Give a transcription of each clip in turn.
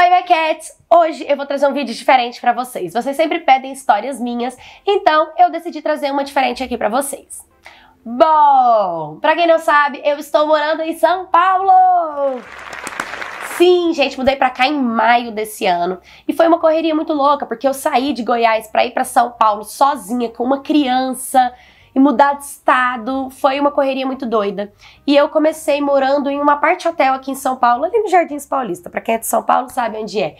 Oi, my cats! Hoje eu vou trazer um vídeo diferente para vocês. Vocês sempre pedem histórias minhas, então eu decidi trazer uma diferente aqui para vocês. Bom, para quem não sabe, eu estou morando em São Paulo! Sim, gente, mudei para cá em maio desse ano. E foi uma correria muito louca, porque eu saí de Goiás para ir para São Paulo sozinha com uma criança e mudar de estado, foi uma correria muito doida. E eu comecei morando em uma parte hotel aqui em São Paulo, ali no Jardins Paulista, para quem é de São Paulo sabe onde é.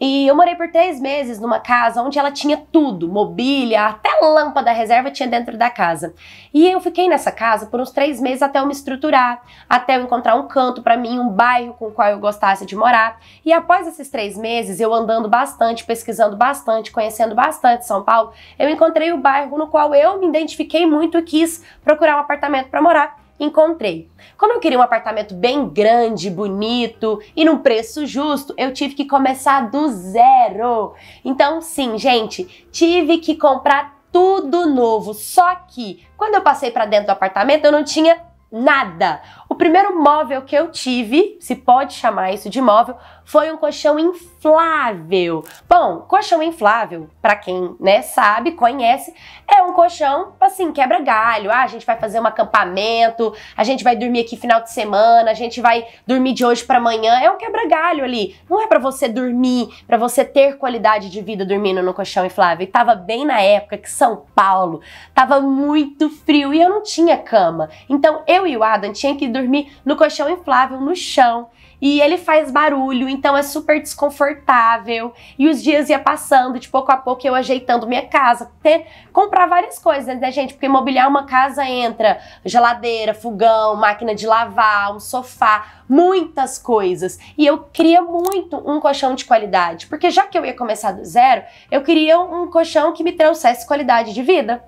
E eu morei por três meses numa casa onde ela tinha tudo, mobília, até lâmpada reserva tinha dentro da casa. E eu fiquei nessa casa por uns três meses até eu me estruturar, até eu encontrar um canto para mim, um bairro com o qual eu gostasse de morar. E após esses três meses, eu andando bastante, pesquisando bastante, conhecendo bastante São Paulo, eu encontrei o bairro no qual eu me identifiquei muito quis procurar um apartamento para morar encontrei. Como eu queria um apartamento bem grande, bonito e num preço justo, eu tive que começar do zero. Então, sim, gente, tive que comprar tudo novo. Só que quando eu passei para dentro do apartamento, eu não tinha nada. O primeiro móvel que eu tive, se pode chamar isso de móvel, foi um colchão inflável. Bom, colchão inflável, para quem né, sabe, conhece, é um colchão assim, quebra galho. Ah, a gente vai fazer um acampamento, a gente vai dormir aqui final de semana, a gente vai dormir de hoje para amanhã. É um quebra galho ali. Não é para você dormir, para você ter qualidade de vida dormindo no colchão inflável. E tava bem na época que São Paulo tava muito frio e eu não tinha cama. Então eu e o Adam tinha que dormir dormir no colchão inflável, no chão. E ele faz barulho, então é super desconfortável. E os dias ia passando, de pouco a pouco eu ajeitando minha casa. Ter, comprar várias coisas, né, gente? Porque mobiliar uma casa entra geladeira, fogão, máquina de lavar, um sofá, muitas coisas. E eu queria muito um colchão de qualidade. Porque já que eu ia começar do zero, eu queria um colchão que me trouxesse qualidade de vida.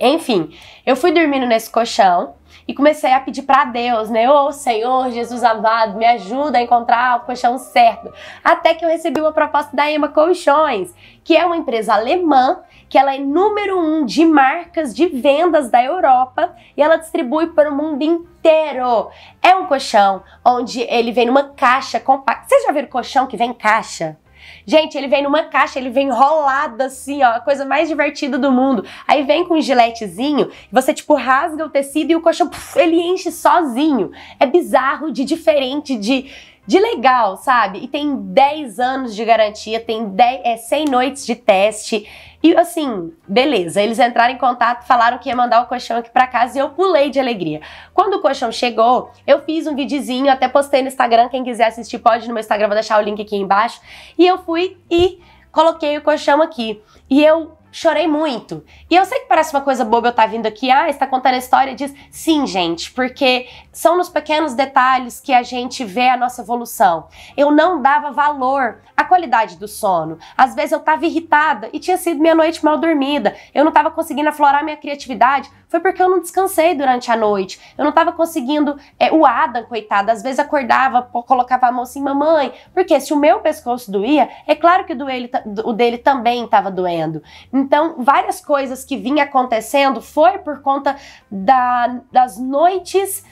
Enfim, eu fui dormindo nesse colchão e comecei a pedir para Deus, né? Ô oh, Senhor Jesus amado, me ajuda a encontrar o colchão certo. Até que eu recebi uma proposta da Ema Colchões, que é uma empresa alemã, que ela é número um de marcas de vendas da Europa e ela distribui para o mundo inteiro. É um colchão onde ele vem numa caixa compacta. Vocês já viram colchão que vem em caixa? Gente, ele vem numa caixa, ele vem enrolado assim, ó, a coisa mais divertida do mundo. Aí vem com um giletezinho, você tipo rasga o tecido e o colchão, puf, ele enche sozinho. É bizarro de diferente de de legal, sabe? E tem 10 anos de garantia, tem 10, é, 100 noites de teste. E assim, beleza, eles entraram em contato, falaram que ia mandar o colchão aqui para casa e eu pulei de alegria. Quando o colchão chegou, eu fiz um videozinho, até postei no Instagram, quem quiser assistir pode no meu Instagram, vou deixar o link aqui embaixo. E eu fui e coloquei o colchão aqui. E eu chorei muito. E eu sei que parece uma coisa boba eu estar tá vindo aqui, ah, está contando a história diz, sim, gente, porque são nos pequenos detalhes que a gente vê a nossa evolução. Eu não dava valor à qualidade do sono. Às vezes eu estava irritada e tinha sido minha noite mal dormida. Eu não estava conseguindo aflorar minha criatividade. Foi porque eu não descansei durante a noite. Eu não estava conseguindo. É, o Adam, coitado, às vezes acordava, colocava a mão assim, mamãe, porque se o meu pescoço doía, é claro que o dele, o dele também estava doendo. Então, várias coisas que vinham acontecendo foi por conta da, das noites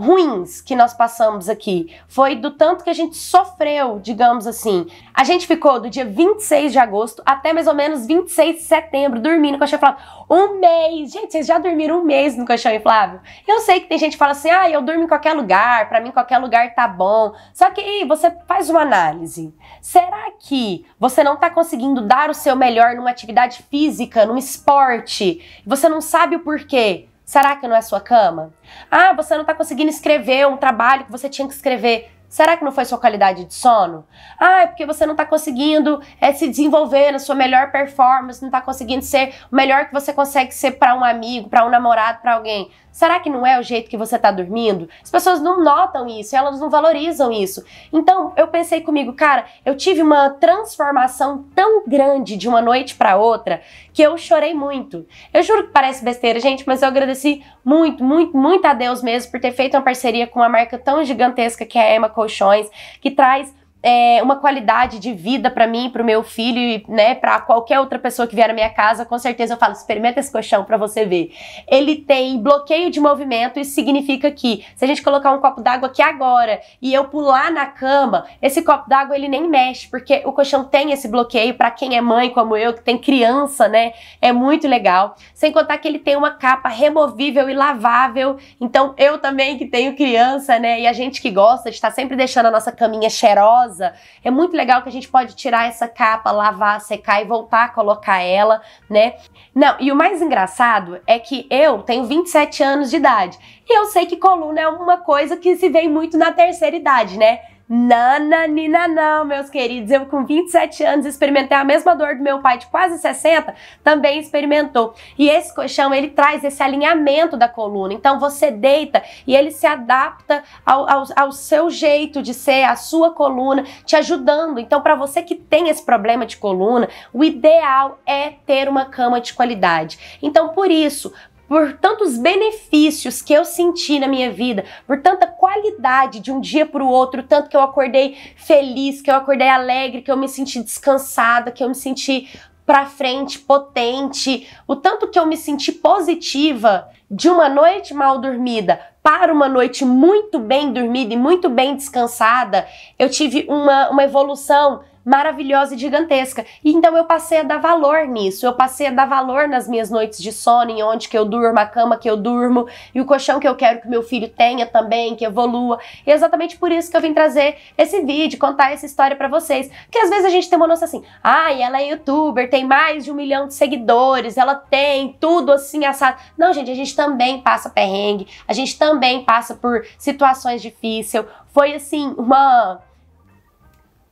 ruins que nós passamos aqui. Foi do tanto que a gente sofreu, digamos assim. A gente ficou do dia 26 de agosto até mais ou menos 26 de setembro dormindo no colchão inflável. um mês. Gente, vocês já dormiram um mês no colchão inflável? Eu sei que tem gente que fala assim: ah, eu durmo em qualquer lugar, para mim qualquer lugar tá bom. Só que aí você faz uma análise. Será que você não tá conseguindo dar o seu melhor numa atividade física, num esporte? Você não sabe o porquê? Será que não é sua cama? Ah, você não está conseguindo escrever um trabalho que você tinha que escrever. Será que não foi sua qualidade de sono? Ah, é porque você não está conseguindo é, se desenvolver na sua melhor performance, não está conseguindo ser o melhor que você consegue ser para um amigo, para um namorado, para alguém. Será que não é o jeito que você está dormindo? As pessoas não notam isso, elas não valorizam isso. Então eu pensei comigo, cara, eu tive uma transformação tão grande de uma noite para outra que eu chorei muito. Eu juro que parece besteira, gente, mas eu agradeci muito, muito, muito a Deus mesmo por ter feito uma parceria com uma marca tão gigantesca que é a Emma colchões, que traz é, uma qualidade de vida para mim, para o meu filho e né, para qualquer outra pessoa que vier na minha casa, com certeza eu falo, experimenta esse colchão para você ver. Ele tem bloqueio de movimento, isso significa que se a gente colocar um copo d'água aqui agora e eu pular na cama, esse copo d'água ele nem mexe, porque o colchão tem esse bloqueio para quem é mãe como eu, que tem criança, né? É muito legal. Sem contar que ele tem uma capa removível e lavável. Então eu também que tenho criança, né, e a gente que gosta de estar tá sempre deixando a nossa caminha cheirosa rosa. É muito legal que a gente pode tirar essa capa, lavar, secar e voltar a colocar ela, né? Não, e o mais engraçado é que eu tenho 27 anos de idade. E eu sei que coluna é uma coisa que se vê muito na terceira idade, né? Nananina não, meus queridos. Eu com 27 anos experimentei a mesma dor do meu pai de quase 60, também experimentou. E esse colchão, ele traz esse alinhamento da coluna. Então você deita e ele se adapta ao, ao, ao seu jeito de ser, à sua coluna, te ajudando. Então para você que tem esse problema de coluna, o ideal é ter uma cama de qualidade. Então por isso, por tantos benefícios que eu senti na minha vida, por tanta qualidade de um dia para o outro, tanto que eu acordei feliz, que eu acordei alegre, que eu me senti descansada, que eu me senti para frente, potente, o tanto que eu me senti positiva de uma noite mal dormida para uma noite muito bem dormida e muito bem descansada, eu tive uma, uma evolução maravilhosa e gigantesca. E então eu passei a dar valor nisso, eu passei a dar valor nas minhas noites de sono, em onde que eu durmo, a cama que eu durmo e o colchão que eu quero que meu filho tenha também, que evolua. E é exatamente por isso que eu vim trazer esse vídeo, contar essa história para vocês. Porque às vezes a gente tem uma noção assim, ai, ah, ela é youtuber, tem mais de um milhão de seguidores, ela tem tudo assim assado. Não, gente, a gente também passa perrengue, a gente também passa por situações difíceis. Foi assim, uma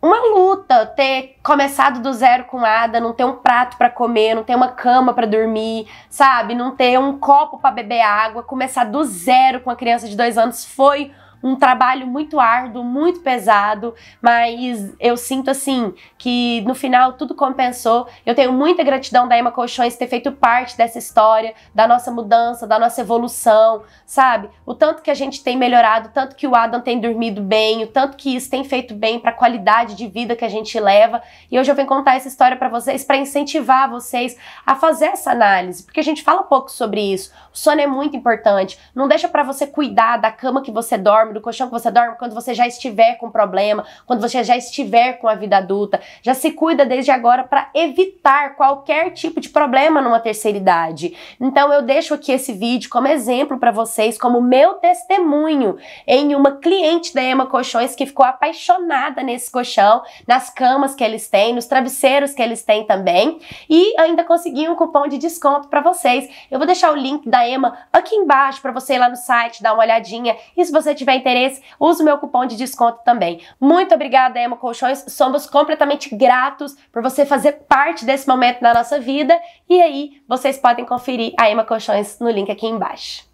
uma luta ter começado do zero com nada, não ter um prato para comer, não ter uma cama para dormir, sabe? Não ter um copo para beber água, começar do zero com uma criança de dois anos foi um trabalho muito árduo, muito pesado, mas eu sinto assim que no final tudo compensou. Eu tenho muita gratidão da Emma Colchões ter feito parte dessa história, da nossa mudança, da nossa evolução, sabe? O tanto que a gente tem melhorado, o tanto que o Adam tem dormido bem, o tanto que isso tem feito bem para a qualidade de vida que a gente leva. E hoje eu venho contar essa história para vocês para incentivar vocês a fazer essa análise, porque a gente fala pouco sobre isso. O sono é muito importante. Não deixa para você cuidar da cama que você dorme dorme, do colchão que você dorme, quando você já estiver com problema, quando você já estiver com a vida adulta. Já se cuida desde agora para evitar qualquer tipo de problema numa terceira idade. Então eu deixo aqui esse vídeo como exemplo para vocês, como meu testemunho em uma cliente da Ema Colchões que ficou apaixonada nesse colchão, nas camas que eles têm, nos travesseiros que eles têm também e ainda consegui um cupom de desconto para vocês. Eu vou deixar o link da Ema aqui embaixo para você ir lá no site, dar uma olhadinha. E se você tiver interesse, use o meu cupom de desconto também. Muito obrigada, Emo Colchões. Somos completamente gratos por você fazer parte desse momento na nossa vida. E aí, vocês podem conferir a Ema Colchões no link aqui embaixo.